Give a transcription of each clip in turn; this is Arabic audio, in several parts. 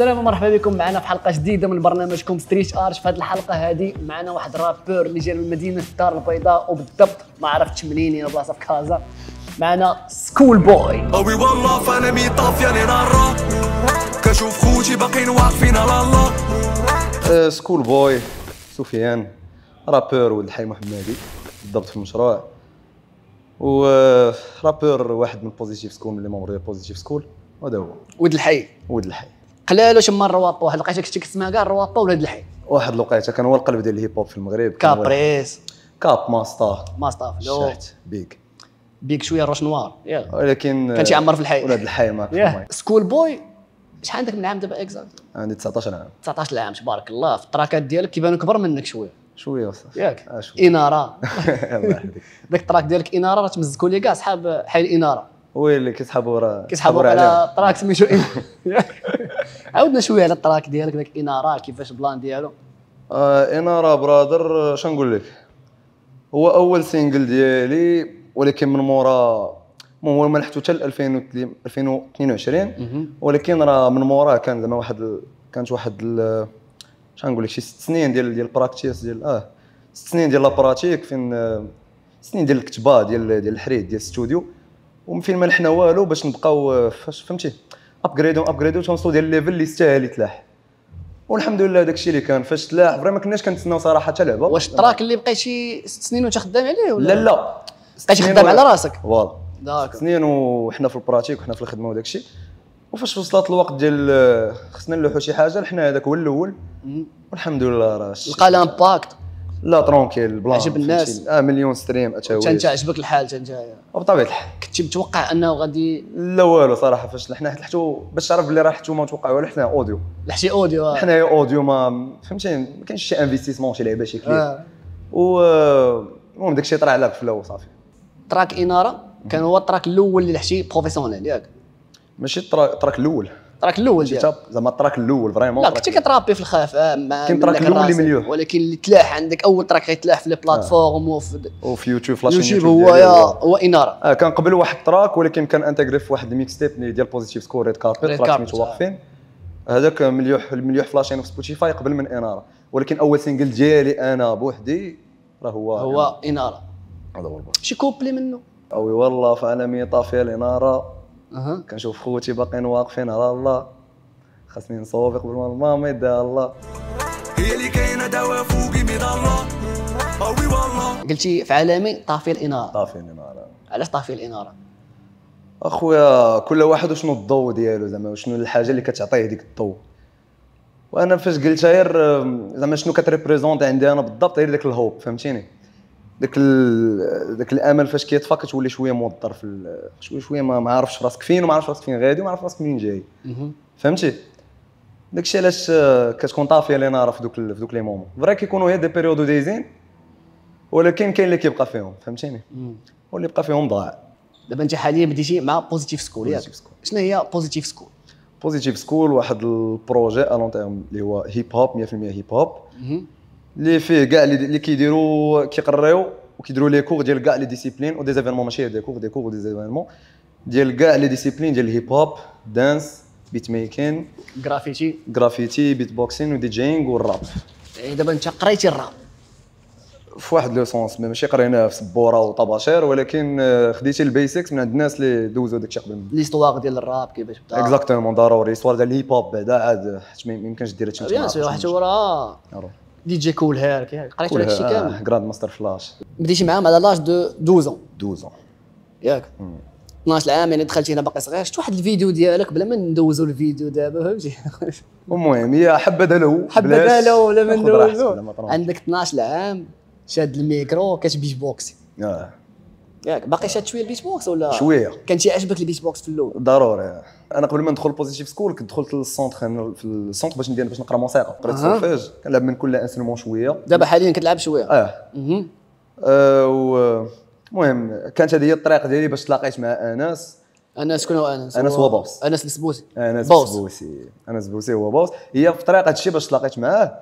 السلام ومرحبا بكم معنا في حلقه جديده من برنامجكم ستريت ارش في هذه الحلقه هذه معنا واحد رابور اللي جاي من مدينه الدار البيضاء وبالضبط ما عرفتش منين هنا بلاصه في كازا معنا سكول بوي اوي والله فانا مي طافيه لي نارا كنشوف خوتي باقيين واقفين على الله سكول أه، بوي سفيان رابور ولد الحي محمدي بالضبط في المشروع و رابور واحد من بوزيتيف سكول من لي بوزيتيف سكول وهذا هو ولد الحي ولد الحي قلال واش ما الروابا واحد لقيتك كنت كتسمع كاع الروابا ولاد الحي واحد الوقيته كان هو القلب ديال الهيب هوب في المغرب كابريس كاب ماستا ماستا شحت بيك بيك شويه روش نوار يلا ولكن كان عمر في الحي ولاد الحي ما سكول بوي شحال عندك من عام دابا اكزاكت؟ عندي 19 عام 19 عام تبارك الله في التراكات ديالك كيبانوا كبر منك شويه شويه وصافي ياك آه، اناره داك التراك ديالك اناره راه تمزكوا لي كاع صحاب حي الاناره ويلي ورا كيسحب ورا على التراك سميتو عاودنا شويه على التراك ديالك ذاك انارا كيفاش البلان ديالو آه انارا برادر آه، شنو نقول لك هو اول سينجل ديالي ولكن من مورا هو ما لحقتو حتى 2022 ولكن راه من موراه كان زعما واحد كانت واحد شنقول نقول لك شي ست سنين ديال ديال البراكتيس ديال اه ست سنين ديال لابراتيك فين آه، سنين ديال الكتبه ديال ديال الحريد ديال الاستوديو ومن فين ما لحنا والو باش نبقاو فاش فهمتي ابغريدو ابغريدو توصلوا ديال الليفل اللي يستاهل يتلاح والحمد لله داكشي اللي كان فاش تلاح فري ما كناش كنتسناو صراحه حتى لعبه واش التراك اللي شي ست سنين وانت خدام عليه ولا لا لا بقيت خدام على راسك فوالا داك سنين وحنا في البراتيك وحنا في الخدمه وداكشي وفاش وصلت الوقت ديال خصنا نلوحوا شي حاجه حنا هذاك هو الاول والحمد لله راه لقى الامباكت لا ترونكيل بلا عجب الناس اه مليون ستريم اتاوي انت عجبك الحال انت بطبيعه الحال كنت متوقع انه غادي لا والو صراحه فاش حنا لحتو باش تعرف اللي راه حتو ما متوقع ولا حنا اوديو لحتي اوديو حنايا اوديو ما فهمتي ما كانش شي انفستيسمون شي لعيبه شي كبير آه. و المهم داكشي طرا على في الاول صافي تراك اناره كان هو التراك الاول اللي لحتي بروفيسيونيل ياك ماشي التراك الاول التراك الاول ديالك زعما التراك الاول فريمون لا كنت كترابي في الخاف آه، مع كاين التراك الاول اللي مليوح ولكن اللي تلاح عندك اول تراك غيتلاح في لي بلاتفورم آه. وفي وفي يوتيوب فلاش يوتيوب هو يا هو اناره آه كان قبل واحد التراك ولكن كان انتجري في واحد الميكس تيب ديال بوزيتيف سكور ريد كاربت تراك متوقفين واقفين هذاك مليوح مليوح فلاشين في سبوتيفاي قبل من اناره ولكن اول سينجل ديالي انا بوحدي راه هو هو اناره هذا هو شي كوبلي منه اوي والله في عالمي طافيه الاناره كنشوف خوتي باقيين واقفين على الله خاصني نصوفي قبل ما الماما يديها الله هي اللي كاينه دواء فوقي من الله قوي والله قلتي في عالمي طافي الاناره طافي الاناره علاش طافي الاناره اخويا كل واحد وشنو الضوء ديالو زعما وشنو الحاجه اللي كتعطيه ديك الضوء وانا فاش قلت غير زعما شنو كتريبريزونت عندي انا بالضبط غير داك الهوب فهمتيني داك داك الامل فاش كيطفى كتولي شويه موضر في شويه شويه ما عارفش راسك فين وما عارفش راسك فين غادي وما عارف راسك منين جاي فهمتي داكشي علاش آه، كتكون طافيه لينا راه في دوك في دوك لي مومون فري كيكونوا هي دي بيريود دايزين ولكن كاين اللي كيبقى فيهم فهمتيني واللي بقى فيهم ضاع دابا انت حاليا بديتي مع بوزيتيف سكول ياك شنو هي بوزيتيف سكول بوزيتيف سكول واحد البروجي الون تيرم اللي هو هيب هوب 100% هيب هوب اللي فيه كاع اللي كيديروا كيقريو وكيديروا لي كور ديال كاع لي ديسيبلين ودي زيفينمون ماشي دي كور دي كور ودي زيفينمون ديال كاع لي ديسيبلين ديال الهيب هوب دانس بيت ميكين جرافيتي جرافيتي بيت بوكسين ودي جينغ والراب يعني دابا انت قريتي الراب في واحد لو سونس ماشي قريناه في سبوره وطباشير ولكن آه، خديتي البيسكس من عند الناس اللي دوزوا داك الشيء قبل مني ليستواغ ديال الراب كيفاش بدا اكزاكتومون ضروري ليستواغ ديال الهيب هوب بعدا عاد حيت ما يمكنش دير هادشي بيان سور حيت وراه دي جي كول هير يعني. قريت على شي كامل جراند ماستر فلاش بديتي معاهم على لاج دو 12 12 ياك 12 عام يعني دخلت هنا باقي صغير شفت واحد الفيديو ديالك بلا ما ندوزو الفيديو دابا فهمتي المهم هي حبذا له حبذا له بلا ما ندوزو عندك 12 عام شاد الميكرو كتبيج بوكسي اه ياك باقي شاد شويه البيت بوكس ولا شويه كان تيعجبك البيت بوكس في الاول ضروري انا قبل ما ندخل بوزيتيف سكول كنت دخلت للسونتر في السونتر باش ندير باش نقرا موسيقى قريت سولفيج كنلعب من كل انسترومون شويه دابا حاليا كتلعب شويه اه, مه. آه و... المهم كانت هذه هي الطريق ديالي باش تلاقيت مع انس انس شكون هو انس؟ انس هو بوس انس السبوسي انس السبوسي انس السبوسي هو بوس هي في طريق هادشي باش تلاقيت معاه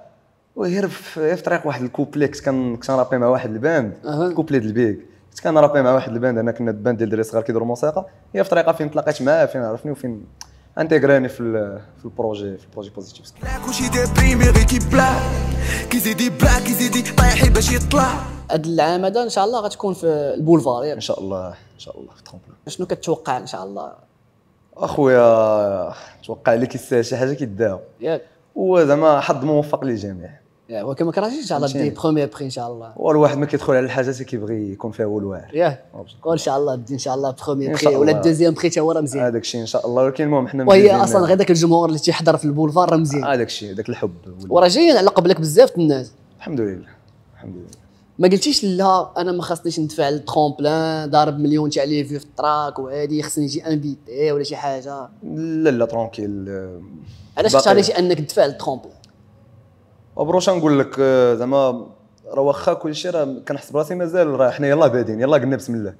وهي في طريق واحد الكوبليكس كان كنت مع واحد الباند أه. كوبلي ديال البيك كنت رابي مع واحد الباند انا كنا الباند ديال الدراري الصغار كيديروا موسيقى هي في طريقه فين تلاقيت معاه فين عرفني وفين انتيغراني في في البروجي في البروجي بوزيتيف كلشي ديبريمي غير كيبلا كيزيدي بلا كيزيدي طايح باش يطلع هاد العام هذا ان شاء الله غتكون في البولفار ياك ان شاء الله ان شاء الله في ترومبل شنو كتوقع ان شاء الله اخويا توقع لك شي حاجه كيداو ياك وزعما حظ موفق للجميع ولكن ما كرهتش ان شاء الله دي بخومي بخي ان شاء الله والواحد ما كيدخل على الحاجه كيبغي يكون فيها هو الواعر ياه وان ان شاء الله دي ان شاء الله بخومي بخي ولا دوزيام بخي حتى هو راه مزيان هذاك الشيء ان شاء الله ولكن المهم حنا وهي اصلا غير ذاك الجمهور اللي تيحضر في البولفار راه مزيان هذاك الشيء ذاك الحب وراه جايين على قبلك بزاف الناس الحمد لله الحمد لله ما قلتيش لا انا ما خاصنيش ندفع للترومبلان ضارب مليون تاع لي في التراك وهادي خصني نجي انفيتي ولا شي حاجه لا لا ترونكيل علاش اختاريتي انك تدفع للترومبلان وبروش نقول لك آه، زعما راه واخا كلشي راه كنحس براسي مازال راه حنا يلاه بادين يلاه قلنا بسم الله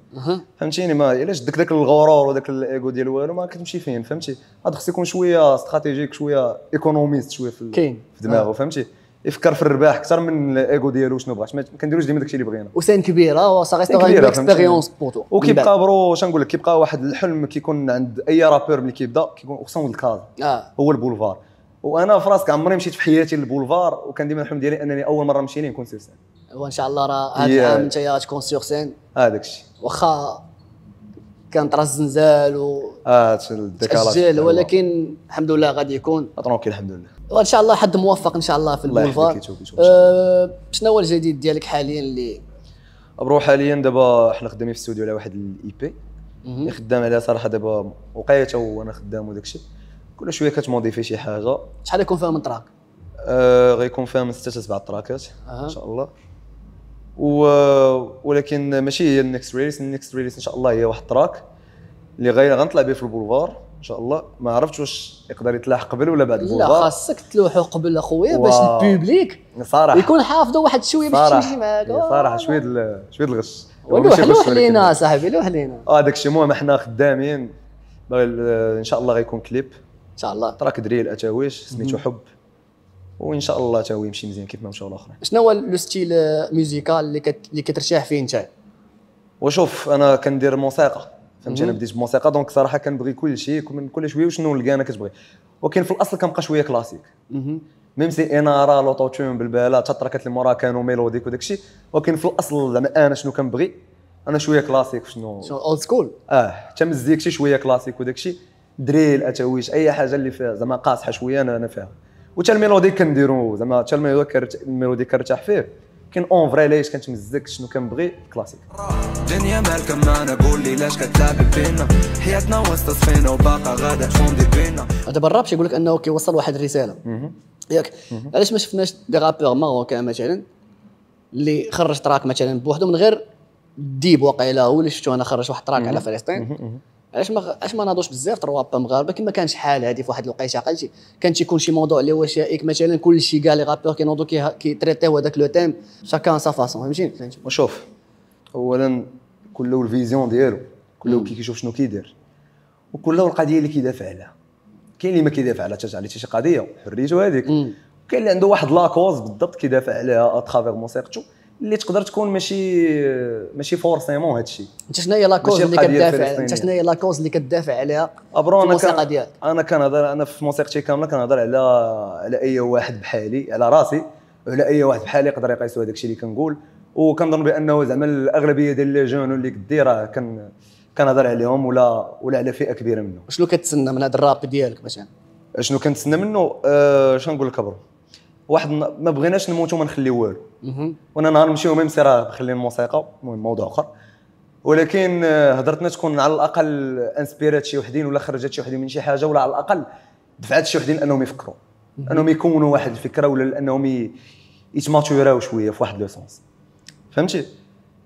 فهمتيني ما علاش داك داك الغرور وداك الايغو ديال والو ما كتمشي فين فهمتي هاد خص يكون شويه استراتيجيك شويه ايكونوميست شويه في, كاين في دماغه آه. فهمتي يفكر في الرباح اكثر من الايغو ديالو شنو بغات ما كنديروش ديما داكشي اللي بغينا وسان كبيره وسا غيست اكسبيريونس بوتو وكيبقى برو اش نقول لك كيبقى واحد الحلم كيكون عند اي رابور ملي كيبدا كيكون اوسون نولد الكاز آه. هو البولفار وانا في راسك عمري مشيت في حياتي للبولفار وكان ديما الحلم ديالي انني اول مره نمشي نكون سير سان وان شاء الله راه هذا العام انت تكون سير سان هذاك الشيء واخا كان طرا الزنزال و اه تسجل ولكن الحمد لله غادي يكون ترونكيل الحمد لله وان شاء الله حد موفق ان شاء الله في البولفار آه شنو هو الجديد ديالك حاليا اللي برو حاليا دابا حنا خدامين في الاستوديو على واحد الاي بي e خدام عليها صراحه دابا وقيته وانا خدام وداك الشيء كل شويه كتموديفي شي حاجه شحال يكون فيها من تراك آه غيكون فيها من 6 7 تراكات أه. ان شاء الله و... ولكن ماشي هي النكست ريليس النكست ريليس ان شاء الله هي واحد تراك اللي غير غنطلع به في البولفار ان شاء الله ما عرفتش واش يقدر يتلاح قبل ولا بعد البولفار لا خاصك تلوحو قبل اخويا باش البوبليك صراحه يكون حافظ واحد شويه باش يجي معاك إيه، صراحه شويه دل... شويه الغش لوح لوح لينا صاحبي لوح لينا اه داك الشيء المهم حنا خدامين ان شاء الله غيكون كليب شاء الله تراك دري الاتاويش سميتو حب وان شاء الله تاوي يمشي مزيان كيف ما مشاو الاخرين شنو هو لو ستيل ميوزيكال اللي كت... اللي كترتاح فيه انت وشوف انا كندير موسيقى فهمتي انا بديت بموسيقى دونك صراحه كنبغي كل شيء من كل شويه وشنو نلقى انا كتبغي ولكن في الاصل كنبقى شويه كلاسيك ميم سي اناره لوطوتون بالبالا تطركات المراكان وميلوديك وداك الشيء ولكن في الاصل زعما انا شنو كنبغي انا شويه كلاسيك شنو اولد سكول اه حتى مزيكتي شويه كلاسيك وداك الشيء دريل اتاويش اي حاجه اللي فيها زعما قاصحه شويه انا انا فيها وتا الميلودي كنديرو زعما تا الميلودي كنرتاح فيه كاين اون فري ليش مزك شنو كنبغي كلاسيك الدنيا مالك انا قول لي لاش كتلعب بينا حياتنا وسط صفينا وباقا غادا تكون دي بينا دابا الراب يقول لك انه كيوصل واحد الرساله ياك علاش ما شفناش دي رابور ماروكان مثلا اللي خرج تراك مثلا بوحدو من غير ديب واقيلا هو اللي شفتو انا خرج واحد تراك على فلسطين علاش ما علاش ما ناضوش بزاف تروابا مغاربه كما كان شحال هذه في واحد القيشه قلتي كان تيكون شي موضوع اللي هو شائك مثلا كلشي كاع لي غابور كي تريتيو هذاك لو تيم شاكان سا فاسون فهمتيني وشوف اولا كل الفيزيون ديالو كل كي كيشوف شنو كيدير وكل له القضيه اللي كيدافع عليها كاين اللي ما كيدافع على حتى ليه شي قضيه حريته هذيك كاين اللي عنده واحد لاكوز بالضبط كيدافع عليها اترافيغ موسيقته اللي تقدر تكون ماشي ماشي فورسيمون هذا الشيء انت شنو هي لاكوز اللي كدافع انت شنو هي لاكوز اللي كدافع عليها في الموسيقى ديالك انا كنهضر انا في موسيقتي كامله كنهضر على على اي واحد بحالي على راسي وعلى اي واحد بحالي يقدر يقيس هذاك الشيء اللي كنقول وكنظن بانه زعما الاغلبيه ديال لي جون اللي كدي راه كنهضر عليهم ولا ولا على فئه كبيره منهم شنو كتسنى من هذا الراب ديالك مثلا شنو كنتسنى منه أه شنو نقول لك برو واحد ما بغيناش نموتوا ما نخليو والو وانا نهار نمشيو ميم سي راه خلينا الموسيقى المهم موضوع اخر ولكن آه، هضرتنا تكون على الاقل انسبيرات شي وحدين ولا خرجت شي وحدين من شي حاجه ولا على الاقل دفعت شي وحدين انهم يفكروا انهم يكونوا واحد الفكره ولا انهم يتماتوراو شويه في واحد لو سونس فهمتي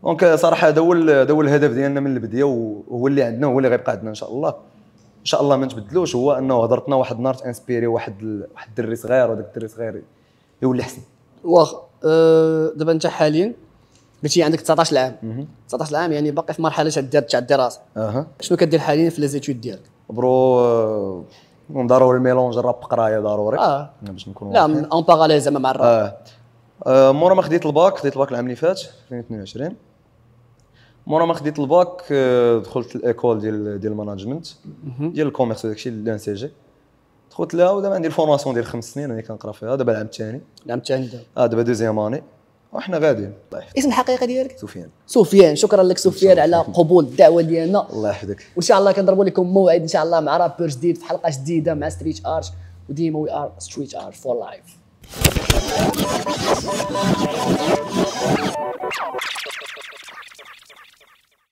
دونك آه، صراحه هذا هو هذا هو الهدف ديالنا من البدايه وهو اللي عندنا وهو اللي غيبقى عندنا ان شاء الله ان شاء الله ما نتبدلوش هو انه هضرتنا واحد النهار تانسبيري واحد واحد الدري صغير وداك الدري صغير يولي احسن واخ أه دابا انت حاليا قلتي عندك 19 عام 19 عام يعني باقي في مرحله تاع تاع الدراسه اها شنو كدير حاليا في ليزيتود ديالك برو آه، ضروري ميلونج الراب قرايه ضروري اه باش نكون لا من اون باراليل زعما مع الراب آه. آه مورا ما خديت الباك خديت الباك العام اللي فات 2022 مورا ما خديت الباك آه، دخلت الايكول ديال ديال المانجمنت ديال الكوميرس وداكشي الان سي جي قلت لها ودابا عندي الفورماسيون ديال خمس سنين انا كنقرا فيها دابا العام الثاني العام الثاني دابا اه دابا دوزيام اني وحنا غاديين اسم الحقيقه ديالك سفيان سفيان شكرا لك سفيان على قبول الدعوه ديالنا الله يحفظك وان شاء الله كنضربوا لكم موعد ان شاء الله مع رابر جديد في حلقه جديده مع ستريت ارت وديما وي ار ستريت ارت فور لايف